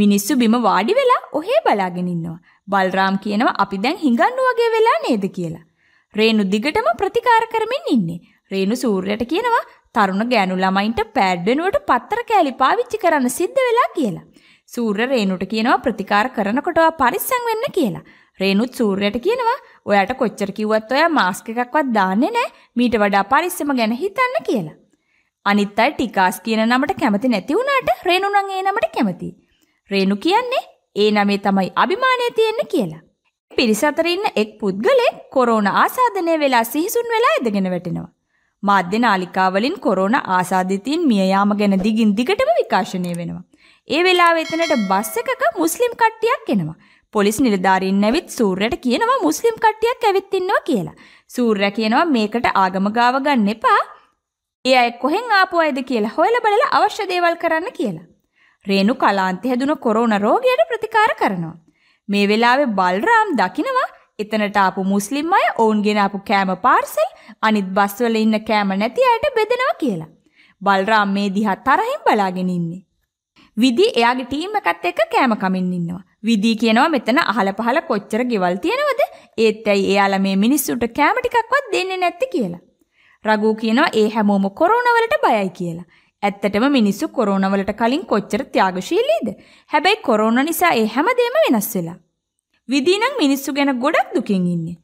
මිනිස්සු බිම වාඩි වෙලා ඔහේ බලාගෙන ඉන්නවා. බල්රාම් කියනවා අපි දැන් හිඟන්නු වගේ වෙලා නේද කියලා. රේනු දිගටම ප්‍රතිකාර කරමින් ඉන්නේ. රේනු සූර්යට කියනවා තරුණ ගෑනු ළමයින්ට පෑඩ් වෙනුවට පතර කෑලි පාවිච්චි කරන්න සිද්ධ වෙලා කියලා. සූර්ය රේනුට කියනවා ප්‍රතිකාර කරනකොට පරිස්සම් වෙන්න කියලා. රේනුත් සූර්යට කියනවා ඔයාට කොච්චර කිව්වත් ඔයා මාස්ක් එකක්වත් දාන්නේ නැහැ. මීට වඩා පරිස්සම ගැන හිතන්න කියලා. අනිත් අය ටිකාස් කියන නමට කැමති නැති වුණාට රේණු නම් ඒ නමට කැමති. රේණු කියන්නේ ඒ නමේ තමයි අභිමානය තියෙන්නේ කියලා. පිරිස අතර ඉන්න එක් පුද්ගලෙක් කොරෝනා ආසාදනය වෙලා සිහිසුන් වෙලා ඇදගෙන වැටෙනවා. මාධ්‍ය නාලිකාවලින් කොරෝනා ආසාදිතයින් මිය යාම ගැන දිගින් දිගටම විකාශනය වෙනවා. ඒ වෙලාවේ එතනට බස් එකක මුස්ලිම් කට්ටියක් එනවා. පොලිස් නිලධාරීන් ඇවිත් සූර්යට කියනවා මුස්ලිම් කට්ටියක් ඇවිත් ඉන්නවා කියලා. සූර්යා කියනවා මේකට ආගම ගාව ගන්න එපා. ඒ අය කොහෙන් ආපු අයද කියලා හොයලා බලලා අවශ්‍ය දේවල් කරන්න කියලා. රේණු කලාන්තේ හැදුන කොරෝනා රෝගයට ප්‍රතිකාර කරනවා. මේ වෙලාවේ බල්රාම් දකිනවා එතනට ආපු මුස්ලිම් අය ඔවුන්ගෙන ආපු කෑම පාර්සල් අනිත් බස්වල ඉන්න කෑම නැති අයට බෙදනවා කියලා. බල්රාම් මේ දිහා තරහින් බලාගෙන ඉන්නේ. විදි එයාගේ ටීම් එකත් එක්ක කෑම කමින් ඉන්නවා. විදී කියනවා මෙතන අහල පහල කොච්චර ගෙවල් තියෙනවද ඒත් ඇයි එයාලා මේ මිනිස්සුන්ට කෑම ටිකක්වත් දෙන්නේ නැති කියලා. රඝූ කියනවා ඒ හැමෝම කොරෝනාවලට බයයි කියලා. ඇත්තටම මිනිස්සු කොරෝනාවලට කලින් කොච්චර ත්‍යාගශීලීද? හැබැයි කොරෝනා නිසා ඒ හැමදේම වෙනස් වෙලා. විදී නම් මිනිස්සු ගැන ගොඩක් දුකින් ඉන්නේ.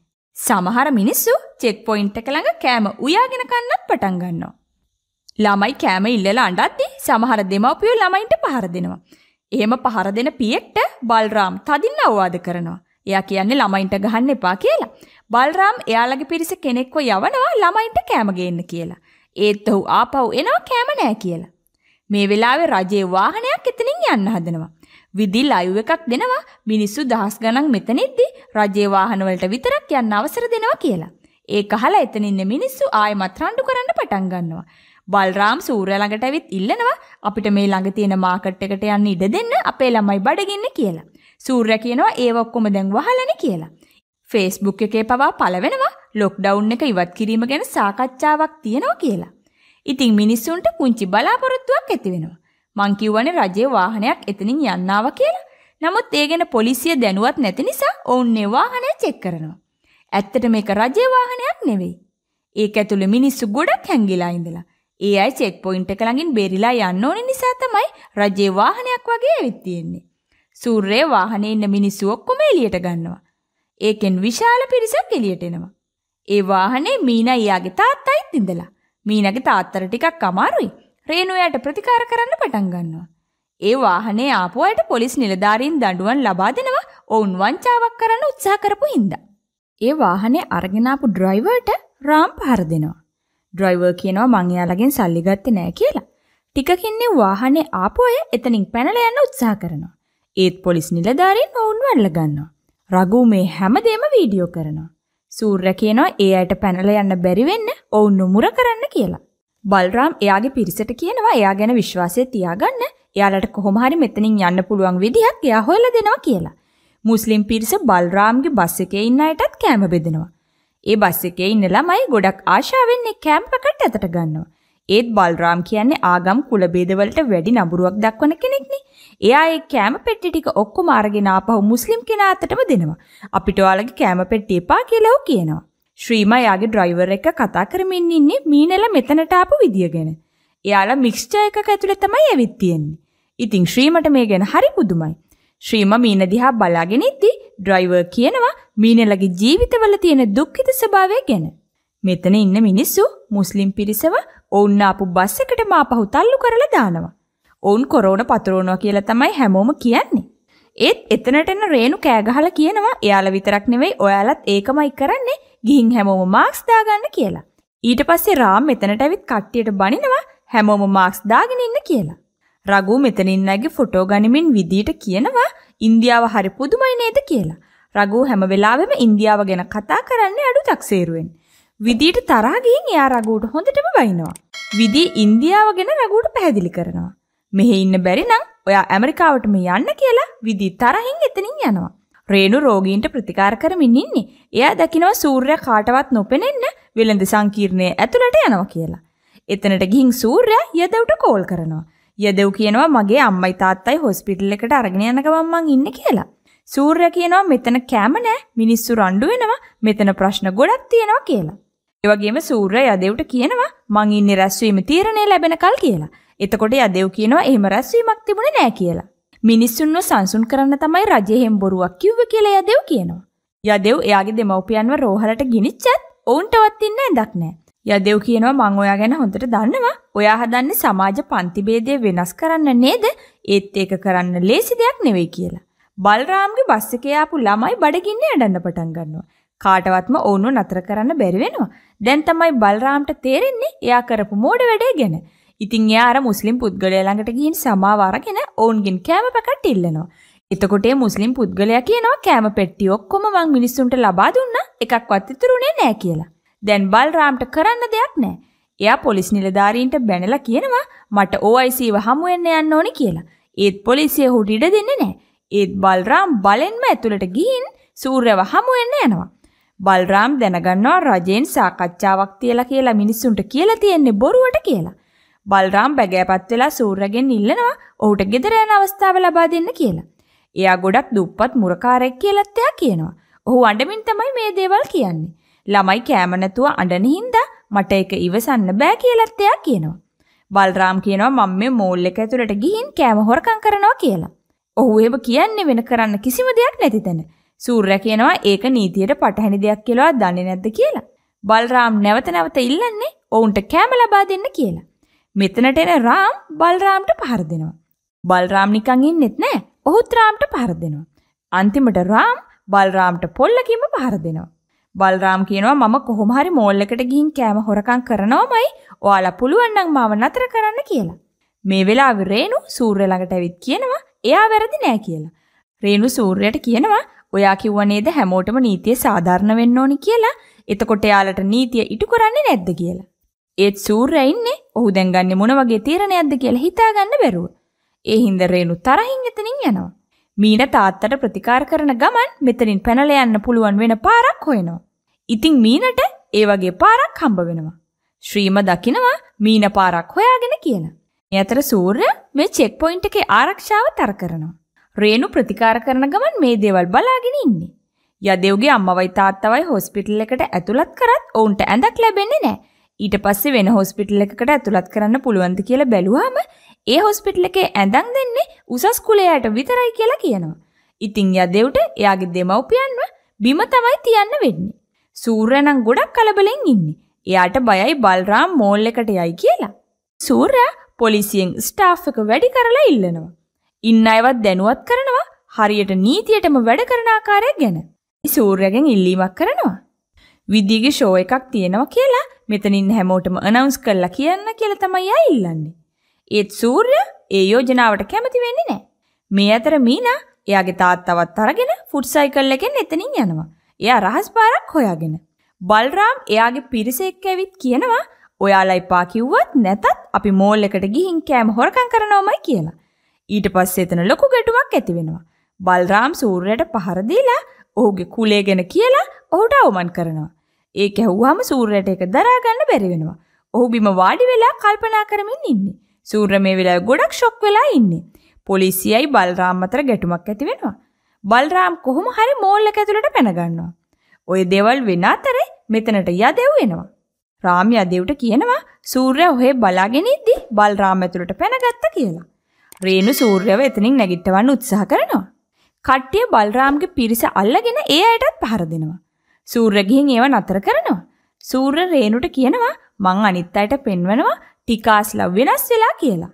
සමහර මිනිස්සු චෙක් පොයින්ට් එක ළඟ කෑම උයාගෙන කන්නත් පටන් ගන්නවා. ළමයි කෑම ඉල්ලලා අඬද්දී සමහර දෙමව්පියෝ ළමයින්ට පහර දෙනවා. එහෙම පහර දෙන පියෙක්ට බල්රාම් තදින් අවවාද කරනවා. එයා කියන්නේ ළමයින්ට ගහන්න එපා කියලා. බල්රාම් එයාලගේ පිරිස කෙනෙක්ව යවනවා ළමයින්ට කෑම ගේන්න කියලා. ඒත් ඔහු ආපහු එනවා කෑම නෑ කියලා. මේ වෙලාවේ රජේ වාහනයක් එතනින් යන්න හදනවා. විදිල් අයු එකක් දෙනවා මිනිස්සු දහස් ගණන් මෙතනින්දී රජේ වාහනවලට විතරක් යන්න අවසර දෙනවා කියලා. ඒක අහලා එතන ඉන්න මිනිස්සු ආයෙමත් රණ්ඩු කරන්න පටන් ගන්නවා. බල්රාම් සූර්ය ළඟට ඇවිත් ඉල්ලනවා අපිට මේ ළඟ තියෙන මාකට් එකට යන්න ඉඩ දෙන්න අපේ ළමයි බඩගින්න කියලා. සූර්ය කියනවා ඒව ඔක්කොම දැන් වහලනේ කියලා. ෆේස්බුක් එකේ පවා පළවෙනවා ලොක්ඩවුන් එක ඉවත් කිරීම ගැන සාකච්ඡාවක් තියෙනවා කියලා. ඉතින් මිනිස්සුන්ට පුංචි බලාපොරොත්තුවක් ඇති වෙනවා. මං කිව්වනේ රජයේ වාහනයක් එතනින් යන්නාව කියලා. නමුත් ඒ ගැන පොලිසිය දැනුවත් නැති නිසා ඔවුන්නේ වාහනය චෙක් කරනවා. ඇත්තට මේක රජයේ වාහනයක් නෙවෙයි. ඒක ඇතුළේ මිනිස්සු ගොඩක් හැංගිලා ඉඳලා. ඒ අය චෙක් පොයින්ට් එක ළඟින් බේරිලා යන්න ඕනේ නිසා තමයි රජයේ වාහනයක් වගේ ඇවිත් තියෙන්නේ. සූර්යයේ වාහනේ ඉන්න මිනිස්සු ඔක්කොම එළියට ගන්නවා. ඒකෙන් විශාල පිරිසක් එළියට එනවා. ඒ වාහනේ මීනා ඊයාගේ තාත්තයිත් ඉඳලා. මීනාගේ තාත්තට ටිකක් අමාරුයි. රේණුයාට ප්‍රතිකාර කරන්න පටන් ගන්නවා. ඒ වාහනේ ආපු අයට පොලිස් නිලධාරීන් දඬුවම් ලබා දෙනවා ඔවුන් වංචාවක් කරන්න උත්සාහ කරපු හින්දා. ඒ වාහනේ අරගෙන ආපු ඩ්‍රයිවර්ට රාම් පහර දෙනවා. ඩ්‍රයිවර් කියනවා මං එයාලගෙන් සල්ලි ගත්තේ නෑ කියලා. ටිකකින්නේ වාහනේ ආපු අය එතනින් පැනලා යන්න උත්සාහ කරනවා. ඒත් පොලිස් නිලධාරීන් ඔවුන් වල්ල ගන්නවා. රඝු මේ හැමදේම වීඩියෝ කරනවා. සූර්ය කියනවා ඒ අයට පැනලා යන්න බැරි වෙන්න ඔවුන් නුමුර කරන්න කියලා. බල්රාම් එයාගේ පිරිසට කියනවා එයා ගැන විශ්වාසය තියාගන්න. එයාලට කොහොම හරි මෙතනින් යන්න පුළුවන් විදිහක් එයා හොයලා දෙනවා කියලා. මුස්ලිම් පිරිස බල්රාම්ගේ බස් එකේ ඉන්න අයටත් කෑම බෙදෙනවා. ඒ බස් එකේ ඉන්න ළමයි ගොඩක් ආශාවෙන් ඒ කෑම පැකට් අතට ගන්නවා. ඒත් බල්රාම් කියන්නේ ආගම් කුල බේදවලට වැඩි නඹරුවක් දක්වන කෙනෙක්නේ. එයා ඒ කෑම පෙට්ටි ටික ඔක්කොම අරගෙන ආපහු මුස්ලිම් කෙනා අතටම දෙනවා. අපිට ඔයාලගේ කෑම පෙට්ටි එපා කියලා ඔහු කියනවා. ශ්‍රීමා යාගේ ඩ්‍රයිවර් එක කතා කරමින් ඉන්නේ මීනලා මෙතනට ආපු විදිය ගැන. එයාලා මික්ස්චර් එකක ඇතුලේ තමයි ඇවිත් තියෙන්නේ. ඉතින් ශ්‍රීමට මේ ගැන හරි පුදුමයි. ශ්‍රීමා මීන දිහා බලාගෙන ඉද්දී ඩ්‍රයිවර් කියනවා මීනලාගේ ජීවිතවල තියෙන දුක්ඛිත ස්වභාවය ගැන. මෙතන ඉන්න මිනිස්සු මුස්ලිම් පිරිසව ඔවුන් ආපු බස් එකට මාපහු තල්ලු කරලා දානවා. ඔවුන් කොරෝන පතුරවනවා කියලා තමයි හැමෝම කියන්නේ. ඒත් එතනට එන රේණු කෑගහලා කියනවා එයාලා විතරක් නෙවෙයි ඔයාලත් ඒකමයි කරන්නේ ගිහින් හැමෝම මාක්ස් දාගන්න කියලා. ඊට පස්සේ රාම් මෙතනට ඇවිත් කට්ටියට බනිනවා හැමෝම මාක්ස් දාගෙන ඉන්න කියලා. රඝු මෙතන ඉන්නගේ ෆොටෝ ගනිමින් විදියට කියනවා ඉන්දියාව හරි පුදුමයි නේද කියලා. රඝු හැම වෙලාවෙම ඉන්දියාව ගැන කතා කරන්නේ අඩු තක්සේරුවෙන්. විදියට තරහ ගිහින් එයා රඝුට හොඳටම වයින්නවා. විදී ඉන්දියාව ගැන රඝුට පැහැදිලි කරනවා. මෙහෙ ඉන්න බැරි නම් ඔයා ඇමරිකාවටම යන්න කියලා විදි තරහින් එතනින් යනවා. රේනු රෝගීන්ට ප්‍රතිකාර කරමින් ඉන්නේ. එයා දකිනවා සූර්යයා කාටවත් නොපෙනෙන්න වෙළඳ සංකීර්ණයේ ඇතුළට යනවා කියලා. එතනට ගිහින් සූර්යයා යදව්ට කෝල් කරනවා. යදව් කියනවා මගේ අම්මයි තාත්තයි හොස්පිටල් එකට අරගෙන යන ගමන් මං ඉන්නේ කියලා. සූර්යයා කියනවා මෙතන කැම නෑ මිනිස්සු රණ්ඩු වෙනවා මෙතන ප්‍රශ්න ගොඩක් තියෙනවා කියලා. ඒ වගේම සූර්යයා යදව්ට කියනවා මං ඉන්නේ රැස්වීම තීරණය ලැබෙනකල් කියලා. එතකොට යදෙව් කියනවා එහෙම රැස්වීමක් තිබුණේ නෑ කියලා. මිනිස්සුන්ව සංසුන් කරන්න තමයි රජය හෙම් බොරුවක් කිව්වේ කියලා යදෙව් කියනවා. යදෙව් එයාගේ දෙමව්පියන්ව රෝහලට ගිනිච්චත් ඔවුන්ටවත් ඉන්න ඇඳක් නෑ. යදෙව් කියනවා මං ඔයා ගැන හොඳට දන්නවා. ඔයා හදන්නේ සමාජ පන්ති ભેදය වෙනස් කරන්න නේද? ඒත් ඒක කරන්න ලේසි දෙයක් නෙවෙයි කියලා. බල්රාම්ගේ බස් එකේ ආපු ළමයි බඩගින්නේ අඬන්න පටන් ගන්නවා. කාටවත්ම ඔවුන්ව නතර කරන්න බැරි වෙනවා. දැන් තමයි බල්රාම්ට තේරෙන්නේ එයා කරපු මෝඩ වැඩේ ගැන. ඉතින් එයා අර මුස්ලිම් පුද්ගලයා ළඟට ගිහින් සමාව අරගෙන ඔවුන්ගෙන් කෑම පැකට් ඉල්ලනවා. එතකොට ඒ මුස්ලිම් පුද්ගලයා කියනවා කෑම පෙට්ටිය ඔක්කොම මං මිනිස්සුන්ට ලබා දුන්නා එකක්වත් ඉතුරුනේ නෑ කියලා. දැන් බල්රාම්ට කරන්න දෙයක් නෑ. එයා පොලිස් නිලධාරීන්ට බැනලා කියනවා මට OIC-ව හමු වෙන්න යන්න ඕනේ කියලා. ඒත් පොලිසිය හුට ඉඩ දෙන්නේ නැහැ. ඒත් බල්රාම් බලෙන්ම ඇතුළට ගිහින් සූර්යව හමු වෙන්න යනවා. බල්රාම් දැනගන්නවා රජෙන් සාකච්ඡාවක් තියලා කියලා මිනිස්සුන්ට කියලා තියෙන්නේ බොරුවට කියලා. බල්රාම් බැගෑපත් වෙලා සූර්යගෙන් ඉල්ලනවා ඔහුට ගෙදර යන අවස්ථාව ලබා දෙන්න කියලා. එයා ගොඩක් දුප්පත් මුරකාරයෙක් කියලාත් එයා කියනවා. ඔහු අඬමින් තමයි මේ දේවල් කියන්නේ. ළමයි කෑම නැතුව අඬන හින්දා මට ඒක ඉවසන්න බෑ කියලාත් එයා කියනවා. බල්රාම් කියනවා මම මේ මෝල් එක ඇතුළට ගිහින් කෑම හොරකම් කරනවා කියලා. ඔහු එහෙම කියන්නේ වෙන කරන්න කිසිම දෙයක් නැති තැන. සූර්යා කියනවා ඒක නීතියට පටහැනි දෙයක් කියලා දන්නේ නැද්ද කියලා. බල්රාම් නැවත නැවත ඉල්ලන්නේ ඔවුන්ට කෑම ලබා දෙන්න කියලා. මෙතනට එන රාම් බල්රාම්ට පහර දෙනවා. බල්රාම් නිකන් ඉන්නෙත් නෑ. ඔහුත් රාම්ට පහර දෙනවා. අන්තිමට රාම් බල්රාම්ට පොල්ලකින්ම පහර දෙනවා. බල්රාම් කියනවා මම කොහොම හරි මෝල් එකට ගිහින් කෑම හොරකම් කරනවමයි. ඔයාලා පුළුවන් නම් මාව නතර කරන්න කියලා. මේ වෙලාවේ රේණු සූර්ය ළඟට ඇවිත් කියනවා එයා වැරදි නෑ කියලා. රේණු සූර්යයට කියනවා ඔයා කිව්ව නේද හැමෝටම නීතිය සාධාරණ වෙන්න ඕනි කියලා. එතකොට එයාලට නීතිය ඉටු කරන්නේ නැද්ද කියලා. ඒත් සූර්යා ඉන්නේ ඔහු දැන් ගන්නේ මොන වගේ තීරණයක්ද කියලා හිතාගන්න බැරුව. ඒ හින්දා රේණු තරහින් එතනින් යනවා. මීන තාත්තට ප්‍රතිකාර කරන ගමන් මෙතනින් පැනලා යන්න පුළුවන් වෙන පාරක් හොයනවා. ඉතින් මීනට ඒ වගේ පාරක් හම්බ වෙනවා. ශ්‍රීම දකිනවා මීන පාරක් හොයාගෙන කියලා. මේ අතර සූර්ය මේ චෙක් පොයින්ට් එකේ ආරක්ෂාව තර කරනවා. රේණු ප්‍රතිකාර කරන ගමන් මේ දේවල් බලාගෙන ඉන්නේ. යදෙව්ගේ අම්මවයි තාත්තවයි හොස්පිටල් එකට ඇතුළත් කරත් ඔවුන්ට ඇඳක් ලැබෙන්නේ නැහැ. ඊට පස්සේ වෙන හොස්පිටල් එකකට ඇතුළත් කරන්න පුළුවන්ද කියලා බැලුවාම ඒ හොස්පිටල් එකේ ඇඳන් දෙන්නේ උසස් කුලයට විතරයි කියලා කියනවා. ඉතින් යදෙව්ට එයාගේ දෙමව්පියන්ව බිම තමයි තියන්න වෙන්නේ. සූර්යා නම් ගොඩක් කලබලෙන් ඉන්නේ. එයාට බයයි බල්රාම් මෝල් එකට යයි කියලා. සූර්යා පොලිසියෙන් ස්ටාෆ් එක වැඩි කරලා ඉල්ලනවා. ඉන්න අයවත් දැනුවත් කරනවා හරියට නීතියටම වැඩ කරන ආකාරය ගැන. සූර්යාගෙන් ඉල්ලීමක් කරනවා. විදිගේ ෂෝ එකක් තියෙනවා කියලා මෙතනින් හැමෝටම අනවුන්ස් කරලා කියන්න කියලා තමයි අයිල්ලන්නේ. ඒත් සූර්ය ඒ යෝජනාවට කැමති වෙන්නේ නැහැ. මේ අතර මීනා එයාගේ තාත්තවත් අරගෙන ෆුට් සයිකල් එකෙන් එතනින් යනවා. එයා රහස් පාරක් හොයාගෙන. බල්රාම් එයාගේ පිරිස එක්ක ඇවිත් කියනවා ඔයාලා එපා කිව්වත් නැතත් අපි මෝල් එකට ගිහින් කෑම හොරකම් කරනවමයි කියලා. ඊට පස්සේ එතන ලොකු ගැටුමක් ඇති වෙනවා. බල්රාම් සූර්යයට පහර දීලා ඔහුගේ කුලය ගැන කියලා ඔහුට අවමන් කරනවා. ඒ ඇහුවාම සූර්යට එක දරාගන්න බැරි වෙනවා. ඔහු බිම වාඩි වෙලා කල්පනා කරමින් ඉන්නේ. සූර්ය මේ වෙලාවේ ගොඩක් ෂොක් වෙලා ඉන්නේ. පොලිසියයි බල්රාම් අතර ගැටුමක් ඇති වෙනවා. බල්රාම් කොහොම හරි මෝල් එක ඇතුළට පැන ගන්නවා. ওই දේවල් වෙන අතරේ මෙතනට යදෙව් වෙනවා. රාම් යදෙව්ට කියනවා සූර්යා ඔහේ බලාගෙන ඉද්දි බල්රාම් ඇතුළට පැනගත්තා කියලා. රේණු සූර්යව එතනින් නැගිටවන්න උත්සාහ කරනවා. කට්ටිය බල්රාම්ගේ පිරිස අල්ලගෙන ඒ අයටත් පහර දෙනවා. සූර්යගිහින් ඒව නතර කරනවා. සූර්ය රේණුට කියනවා මං අනිත් අයට පෙන්වනවා ටිකාස්ලා වෙනස් වෙලා කියලා.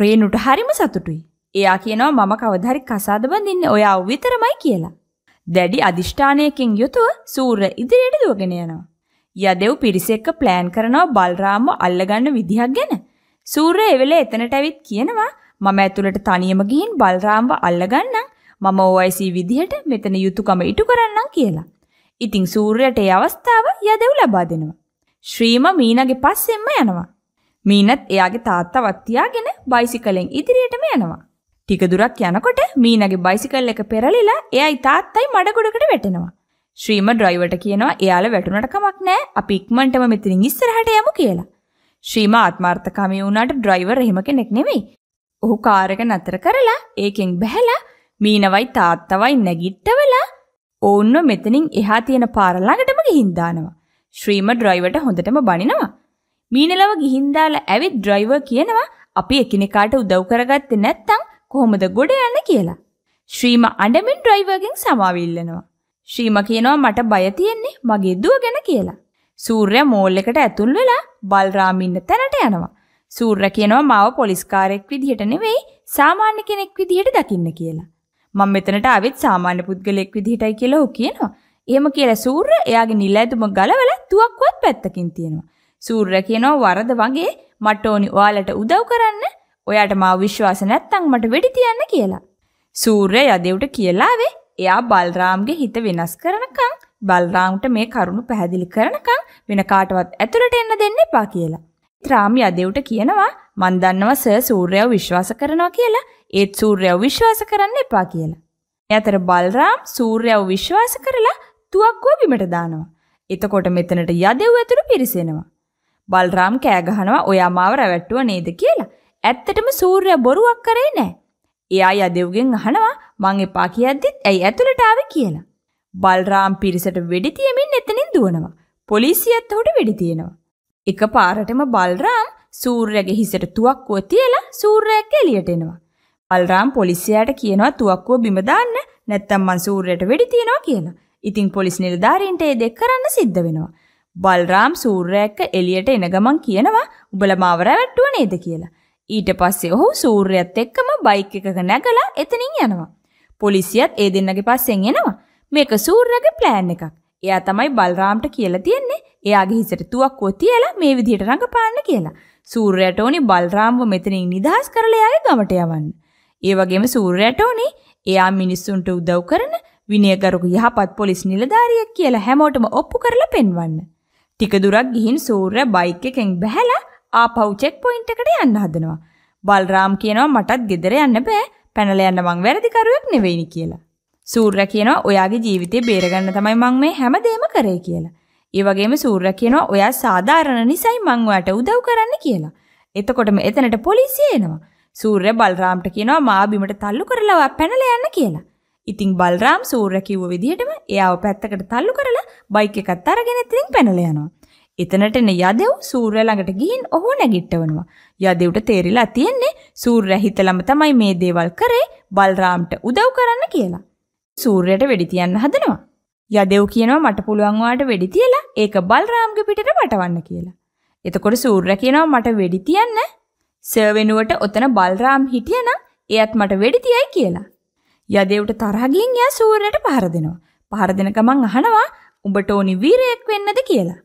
රේණුට හරිම සතුටුයි. එයා කියනවා මම කවදාහරි කසාද බඳින්නේ ඔයාව විතරමයි කියලා. දැඩි අදිෂ්ඨානයකින් යුතුව සූර්ය ඉදිරියට දුවගෙන යනවා. යදෙව් පිරිස එක්ක ප්ලෑන් කරනවා බල්රාම්ව අල්ලගන්න විදිහක් ගැන. සූර්ය ඒ වෙලේ එතනට ඇවිත් කියනවා මම ඇතුළට තනියම ගිහින් බල්රාම්ව අල්ලගන්නම්. මම OIC විදිහට මෙතන යුතුයකම ඉටු කරන්නම් කියලා. ඉතිං සූර්යට ඒ අවස්ථාව යදෙව් ලබා දෙනවා. ශ්‍රීම මීනගේ පස්සෙන්ම යනවා. මීනත් එයාගේ තාත්තා වත්තියාගෙන බයිසිකලෙන් ඉදිරියටම යනවා. ටික දුරක් යනකොට මීනගේ බයිසිකල් එක පෙරලිලා එයයි තාත්තයි මඩගොඩකට වැටෙනවා. ශ්‍රීම ඩ්‍රයිවට කියනවා එයාලා වැටුණට කමක් නෑ අපි ඉක්මනටම මෙතනින් ඉස්සරහට යමු කියලා. ශ්‍රීම ආත්මාර්ථකාමී වුණාට ඩ්‍රයිවර් එහෙම කෙනෙක් නෙවෙයි. ඔහු කාර් එක නතර කරලා ඒකෙන් බැහැලා මීනවයි තාත්තවයි නැගිට්ටවලා ඔවුන්ව මෙතනින් එහා තියෙන පාර ළඟටම ගිහින් දානවා. ශ්‍රීම ඩ්‍රයිවර්ට හොඳටම බනිනවා. මීනලව ගිහින් දාලා ඇවිත් ඩ්‍රයිවර් කියනවා අපි එකිනෙකාට උදව් කරගත්තේ නැත්තම් කොහොමද ගොඩ යන්නේ කියලා. ශ්‍රීම අඬමින් ඩ්‍රයිවර්ගෙන් සමාව ඉල්ලනවා. ශ්‍රීම කියනවා මට බය තියෙන්නේ මගේ දුව ගැන කියලා. සූර්යා මෝල් එකට ඇතුල් වෙලා බල්රාම් ඉන්න තැනට යනවා. සූර්යා කියනවා මාව පොලිස්කාරයෙක් විදිහට නෙවෙයි සාමාන්‍ය කෙනෙක් විදිහට දකින්න කියලා. මම මෙතනට ආවෙත් සාමාන්‍ය පුද්ගලෙක් විදිහටයි කියලා ඔහු කියනවා. එහෙම කියලා සූර්ය එයාගේ නිල ඇඳුම ගලවලා තුවක්කුවත් පැත්තකින් තියෙනවා. සූර්ය කියනවා වරද වගේ මට ඕනි ඔයාලට උදව් කරන්න. ඔයාට මාව විශ්වාස නැත්තම් මට වෙඩි තියන්න කියලා. සූර්ය යදෙව්ට කියලා ආවේ එයා බල්රාම්ගේ හිත වෙනස් කරනකම් බල්රාම්ට මේ කරුණ පැහැදිලි කරනකම් වෙන කාටවත් ඇතුළට එන්න දෙන්න එපා කියලා. රාම් යදෙව්ට කියනවා මන් දන්නවා සර් සූර්යව විශ්වාස කරනවා කියලා. ඒත් සූර්යව විශ්වාස කරන්න එපා කියලා. ඒ අතර බල්රාම් සූර්යව විශ්වාස කරලා තුවක්කුව බිමට දානවා. එතකොට මෙතනට යදෙව් ඇතුළු පිරිසෙනවා. බල්රාම් කෑ ගහනවා ඔයා මාව රැවට්ටුව නේද කියලා. ඇත්තටම සූර්යයා බොරුවක් කරේ නෑ. එයා යදෙව්ගෙන් අහනවා මං එපා කියද්දිත් ඇයි ඇතුළට ආවේ කියලා. බල්රාම් පිරිසට වෙඩි තියමින් එතනින් දුවනවා. පොලිසියත් ඔහුට වෙඩි තියනවා. එකපාරටම බල්රාම් සූර්යගේ හිසට තුවක්කුව තියලා සූර්යයා එළියට එනවා. අල්රාම් පොලිසියට කියනවා තුවක්කුව බිම දාන්න නැත්තම් මං සූර්යයට වෙඩි තියනවා කියලා. ඉතින් පොලිස් නිලධාරීන්ට ඒ දෙක කරන්න සිද්ධ වෙනවා. බල්රාම් සූර්යා එක්ක එළියට එන ගමන් කියනවා උඹලා මාව රැවට්ටුව නේද කියලා. ඊට පස්සේ ඔහු සූර්යයත් එක්කම බයික් එකක නැගලා එතනින් යනවා. පොලිසියත් ඒ දෙන්නගේ පස්සෙන් එනවා. මේක සූර්යාගේ ප්ලෑන් එකක්. එයා තමයි බල්රාම්ට කියලා තියෙන්නේ. එයාගේ හිසට තුවක්කුව තියලා මේ විදිහට රඟපාන්න කියලා. සූර්යයට ඕනි බල්රාම්ව මෙතනින් නිදහස් කරලා එයාගේ ගමට යවන්න. ඒ වගේම සූර්යයට ඕනේ එයා මිනිස්සුන්ට උදව් කරන විනයගරුක යහපත් පොලිස් නිලධාරියෙක් කියලා හැමෝටම ඔප්පු කරලා පෙන්වන්න. ටික දුරක් ගිහින් සූර්ය බයික් එකෙන් බැහැලා ආපහු චෙක් පොයින්ට් එකට යන්න හදනවා. බල්රාම් කියනවා මටත් ගෙදර යන්න බෑ. පැනලා යන්න මං වැරදිකරුවෙක් නෙවෙයිනි කියලා. සූර්ය කියනවා ඔයාගේ ජීවිතේ බේරගන්න තමයි මං මේ හැමදේම කරේ කියලා. ඒ වගේම සූර්ය කියනවා ඔයා සාධාරණ නිසයි මං ඔයාට උදව් කරන්න කියලා. එතකොටම එතනට පොලිසිය එනවා. සූර්ය බල්රාම්ට කියනවා මා බිමට තල්ලු කරලා පැනලා යන්න කියලා. ඉතින් බල්රාම් සූර්ය කිව්ව විදිහටම එයාව පැත්තකට තල්ලු කරලා බයික් එකත් අරගෙන ඉතින් පැනලා යනවා. එතනට එන යදෙව් සූර්ය ළඟට ගිහින් ඔහු නැගිටවනවා. යදෙව්ට තේරිලා තියෙන්නේ සූර්ය හිතලම තමයි මේ දේවල් කරේ බල්රාම්ට උදව් කරන්න කියලා. සූර්යට වෙඩි තියන්න හදනවා. යදෙව් කියනවා මට පුළුවන් වාට වෙඩි තියලා ඒක බල්රාම්ගේ පිටට වටවන්න කියලා. එතකොට සූර්ය කියනවා මට වෙඩි තියන්න සර්වෙනුවට ඔතන බල්රාම් හිටියන එයත් මට වෙඩි තියයි කියලා. යදෙව්ට තරහගින් යා සූර්යට පහර දෙනවා. පහර දෙන ගමන් අහනවා උඹට ඕනි වීරයෙක් වෙන්නද කියලා.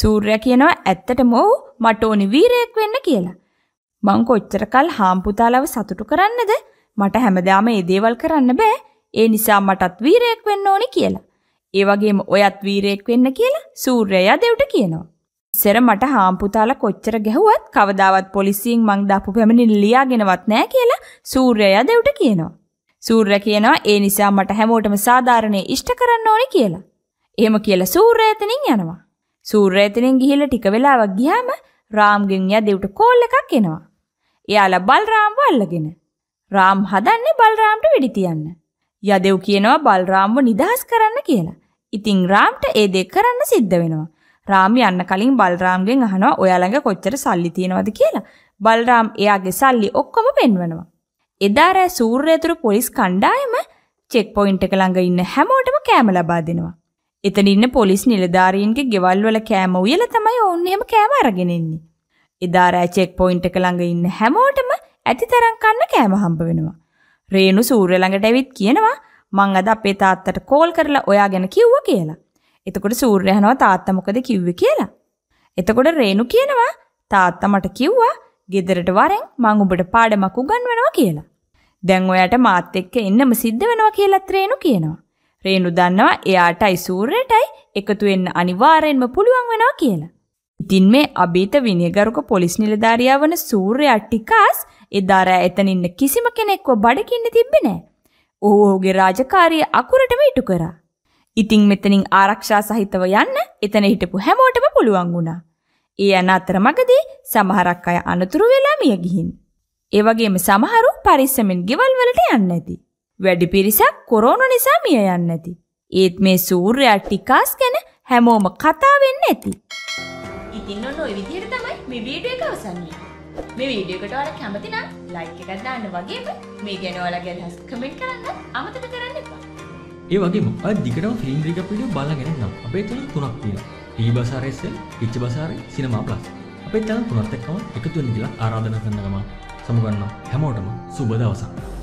සූර්යා කියනවා ඇත්තටම ඔව් මට ඕනි වීරයෙක් වෙන්න කියලා. මං කොච්චර කල් හාම්පුතාලව සතුටු කරන්නද? මට හැමදාම මේ දේවල් කරන්න බෑ. ඒ නිසා මටත් වීරයෙක් වෙන්න ඕනි කියලා. ඒ වගේම ඔයත් වීරයෙක් වෙන්න කියලා සූර්යයා දෙව්ට කියනවා. ඉස්සර මට හාම්පුතාලා කොච්චර ගැහුවත් කවදාවත් පොලිසියෙන් මං දාපු පැමිණිලි ලියාගෙනවත් නෑ කියලා සූර්යයා දෙව්ට කියනවා. සූර්ය කියනවා ඒ නිසා මට හැමෝටම සාධාරණේ ඉෂ්ට කරන්න ඕනේ කියලා. එහෙම කියලා සූර්ය එතනින් යනවා. සූර්ය එතනින් ගිහිල්ලා ටික වෙලාවක් ගියාම රාම්ගෙන් යා දෙව්ට කෝල් එකක් එනවා. එයාලා බල්රාම්ව අල්ලගෙන. රාම් හදන්නේ බල්රාම්ට වෙඩි තියන්න. යදෙව් කියනවා බල්රාම්ව නිදහස් කරන්න කියලා. ඉතින් රාම්ට ඒ දෙක කරන්න සිද්ධ වෙනවා. රාම් යන්න කලින් බල්රාම්ගෙන් අහනවා ඔයාලඟ කොච්චර සල්ලි තියෙනවද කියලා. බල්රාම් එයාගේ සල්ලි ඔක්කොම පෙන්වනවා. එදා රෑ සූර්යතුරු පොලිස් කණ්ඩායම චෙක් පොයින්ට් එක ළඟ ඉන්න හැමෝටම කෑම ලබා දෙනවා. එතන ඉන්න පොලිස් නිලධාරීන්ගේ ගෙවල් වල කෑම උයලා තමයි ඔවුන් එහෙම කෑම අරගෙන එන්නේ. එදා රෑ චෙක් පොයින්ට් එක ළඟ ඉන්න හැමෝටම ඇති තරම් කන්න කෑම හම්බ වෙනවා. රේණු සූර්ය ළඟට ඇවිත් කියනවා මං අද අපේ තාත්තට කෝල් කරලා ඔයා ගැන කිව්වා කියලා. එතකොට සූර්යයා අහනවා තාත්තා මොකද කිව්වේ කියලා. එතකොට රේණු කියනවා තාත්තා මට කිව්වා ගෙදරට වරෙන් මං උඹට පාඩමක් උගන්වනවා කියලා. දැන් ඔයාට මාත් එක්ක එන්නම සිද්ධ වෙනවා කියලාත් රේණු කියනවා. රේණු දන්නවා එයාටයි සූර්යයටයි එකතු වෙන්න අනිවාර්යෙන්ම පුළුවන් වෙනවා කියලා. ඉතින් මේ අභීත විනයගරුක පොලිස් නිලධාරියා වන සූර්යයා ටිකාස් එදා රෑ එතන ඉන්න කිසිම කෙනෙක්ව බඩකින්න තිබ්බේ නෑ. ඔහු ඔහුගේ රාජකාරිය අකුරටම ඉටු කරා. ඉතිං මෙතනින් ආරක්ෂා සහිතව යන්න එතන හිටපු හැමෝටම පුළුවන් වුණා. ඒ යන අතර මගදී සමහරක් අය අනතුරු වෙලා මිය ගිහින්. ඒ වගේම සමහරු පරිස්සමෙන් ගෙවල් වලට යන්නේ නැති. වැඩි පිරිසක් කොරෝනා නිසා මිය යන්නේ නැති. ඒත් මේ සූර්යයා ටිකාස් ගැන හැමෝම කතා වෙන්නේ නැති. ඉතින් ඔන්න ඔය විදිහට තමයි මේ වීඩියෝ එක අවසන් වෙන්නේ. මේ වීඩියෝ එකට ඔයාලා කැමති නම් ලයික් එකක් දාන්න වගේම මේ ගැන ඔයාලා ගැන කමෙන්ට් කරන්න අමතක කරන්න එපා. ඒ වගේම ඔය දිගටම ෆිල්ම් රිකැප් වීඩියෝ බලගෙන ඉන්නම්. අපේ channel තුනක් තියෙනවා. ඊබසාරෙස්සල්, ඉච්චබසාරේ, සිනමා ප්ලස්. අපේ channel තුනත් එක්කම එකතු වෙන්න කියලා ආරාධනා කරනවා. සමුගන්නවා. හැමෝටම සුබ දවසක්.